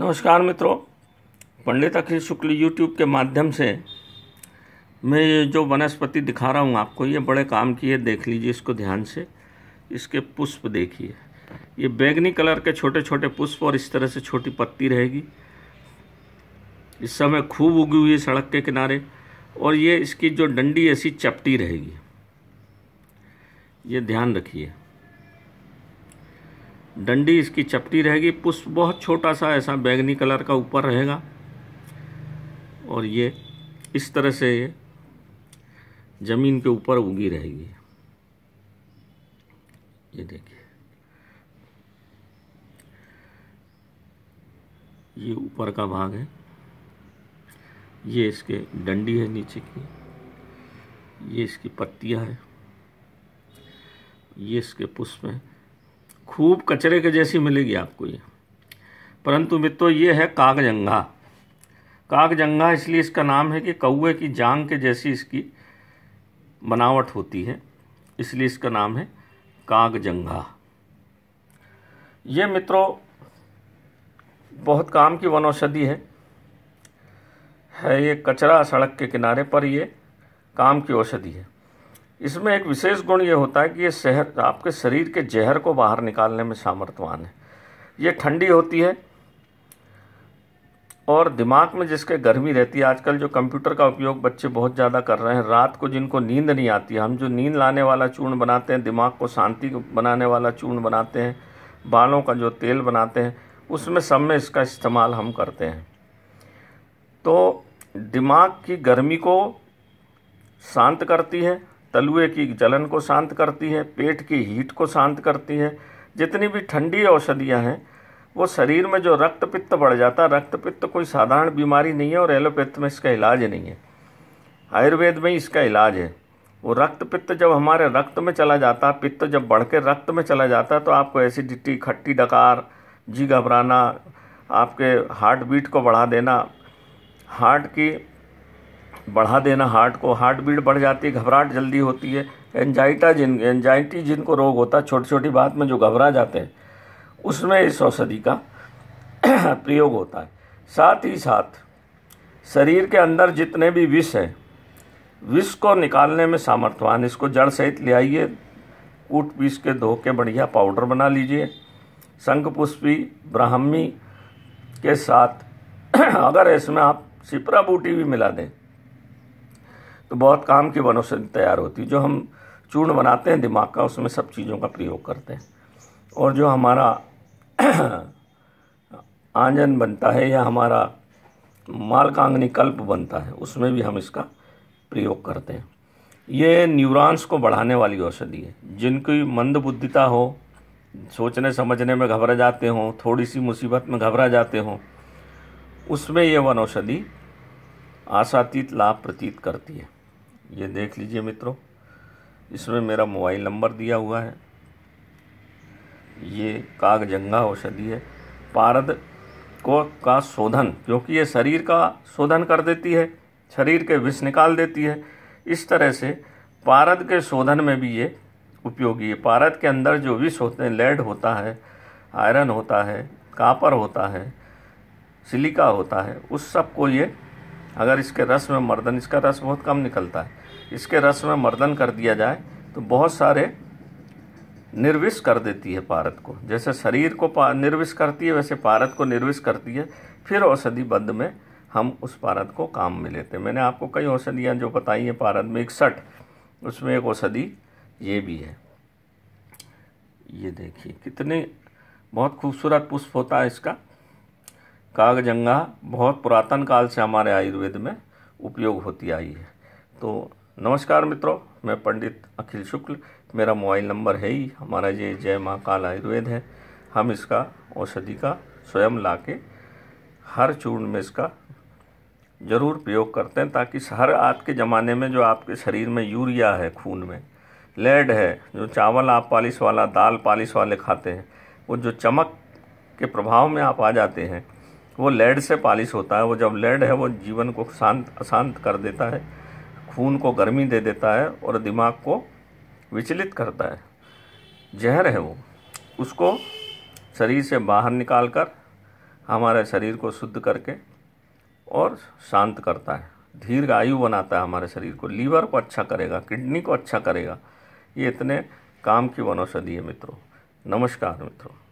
नमस्कार मित्रों पंडित अखिल शुक्ल यूट्यूब के माध्यम से मैं ये जो वनस्पति दिखा रहा हूँ आपको ये बड़े काम की है देख लीजिए इसको ध्यान से इसके पुष्प देखिए ये बैगनी कलर के छोटे छोटे पुष्प और इस तरह से छोटी पत्ती रहेगी इस समय खूब उगी हुई है सड़क के किनारे और ये इसकी जो डंडी ऐसी चपटी रहेगी ये ध्यान रखिए डंडी इसकी चपटी रहेगी पुष्प बहुत छोटा सा ऐसा बैगनी कलर का ऊपर रहेगा और ये इस तरह से ये ज़मीन के ऊपर उगी रहेगी ये देखिए ये ऊपर का भाग है ये इसके डंडी है नीचे की ये इसकी पत्तियां हैं ये इसके पुष्प हैं खूब कचरे के जैसी मिलेगी आपको ये परंतु मित्रों ये है कागजंगा कागजंगा इसलिए इसका नाम है कि कौए की जांग के जैसी इसकी बनावट होती है इसलिए इसका नाम है कागजंगा ये मित्रों बहुत काम की वन औषधि है है ये कचरा सड़क के किनारे पर ये काम की औषधि है इसमें एक विशेष गुण ये होता है कि ये शहर आपके शरीर के जहर को बाहर निकालने में सामर्थ्यवान है ये ठंडी होती है और दिमाग में जिसके गर्मी रहती है आजकल जो कंप्यूटर का उपयोग बच्चे बहुत ज़्यादा कर रहे हैं रात को जिनको नींद नहीं आती हम जो नींद लाने वाला चूर्ण बनाते हैं दिमाग को शांति बनाने वाला चूर्ण बनाते हैं बालों का जो तेल बनाते हैं उसमें सब में इसका इस्तेमाल हम करते हैं तो दिमाग की गर्मी को शांत करती है तलुए की जलन को शांत करती है पेट की हीट को शांत करती है जितनी भी ठंडी औषधियाँ हैं वो शरीर में जो रक्त पित्त बढ़ जाता है रक्त पित्त कोई साधारण बीमारी नहीं है और एलोपैथ में इसका इलाज नहीं है आयुर्वेद में ही इसका इलाज है वो रक्त पित्त जब हमारे रक्त में चला जाता है पित्त जब बढ़ के रक्त में चला जाता है तो आपको एसिडिटी खट्टी डकार जी घबराना आपके हार्ट बीट को बढ़ा देना हार्ट की बढ़ा देना हार्ट को हार्ट बीट बढ़ जाती है घबराहट जल्दी होती है एनजाइटा जिन एनजाइटी जिनको रोग होता है छोटी छोटी बात में जो घबरा जाते हैं उसमें इस औषधि का प्रयोग होता है साथ ही साथ शरीर के अंदर जितने भी विष हैं विष को निकालने में सामर्थ्यवान इसको जड़ सहित ले आइए कूट पीस के धो के बढ़िया पाउडर बना लीजिए पुष्पी ब्राह्मी के साथ अगर इसमें आप सिपरा बूटी भी मिला दें तो बहुत काम की वनौषधि तैयार होती है जो हम चूर्ण बनाते हैं दिमाग का उसमें सब चीज़ों का प्रयोग करते हैं और जो हमारा आंजन बनता है या हमारा मालकांगनी कल्प बनता है उसमें भी हम इसका प्रयोग करते हैं ये न्यूरॉन्स को बढ़ाने वाली औषधि है जिनकी मंदबुद्धिता हो सोचने समझने में घबरा जाते हों थोड़ी सी मुसीबत में घबरा जाते हों उसमें यह वन औषधि आशातीत लाभ प्रतीत करती है ये देख लीजिए मित्रों इसमें मेरा मोबाइल नंबर दिया हुआ है ये कागजंगा औषधि है पारद को का शोधन क्योंकि ये शरीर का शोधन कर देती है शरीर के विष निकाल देती है इस तरह से पारद के शोधन में भी ये उपयोगी है पारद के अंदर जो विष होते हैं लेड होता है आयरन होता है कापर होता है सिलिका होता है उस सब को ये अगर इसके रस में मर्दन इसका रस बहुत कम निकलता है इसके रस में मर्दन कर दिया जाए तो बहुत सारे निर्विष कर देती है पारत को जैसे शरीर को निर्विष करती है वैसे पारत को निर्विष करती है फिर औषधि बंद में हम उस पारत को काम में लेते हैं मैंने आपको कई औषधियाँ जो बताई हैं पारत में इकसठ उसमें एक औषधि ये भी है ये देखिए कितने बहुत खूबसूरत पुष्प होता है इसका कागजंगा बहुत पुरातन काल से हमारे आयुर्वेद में उपयोग होती आई है तो नमस्कार मित्रों मैं पंडित अखिल शुक्ल मेरा मोबाइल नंबर है ही हमारा ये जय महाकाल आयुर्वेद है हम इसका औषधि का स्वयं ला के हर चूर्ण में इसका ज़रूर प्रयोग करते हैं ताकि हर आज के ज़माने में जो आपके शरीर में यूरिया है खून में लेड है जो चावल आप पालिश वाला दाल पालिश वाले खाते हैं वो जो चमक के प्रभाव में आप आ जाते हैं वो लेड से पॉलिश होता है वो जब लेड है वो जीवन को शांत अशांत कर देता है खून को गर्मी दे देता है और दिमाग को विचलित करता है जहर है वो उसको शरीर से बाहर निकाल कर हमारे शरीर को शुद्ध करके और शांत करता है दीर्घ आयु बनाता है हमारे शरीर को लीवर को अच्छा करेगा किडनी को अच्छा करेगा ये इतने काम की वनौषधि है मित्रों नमस्कार मित्रों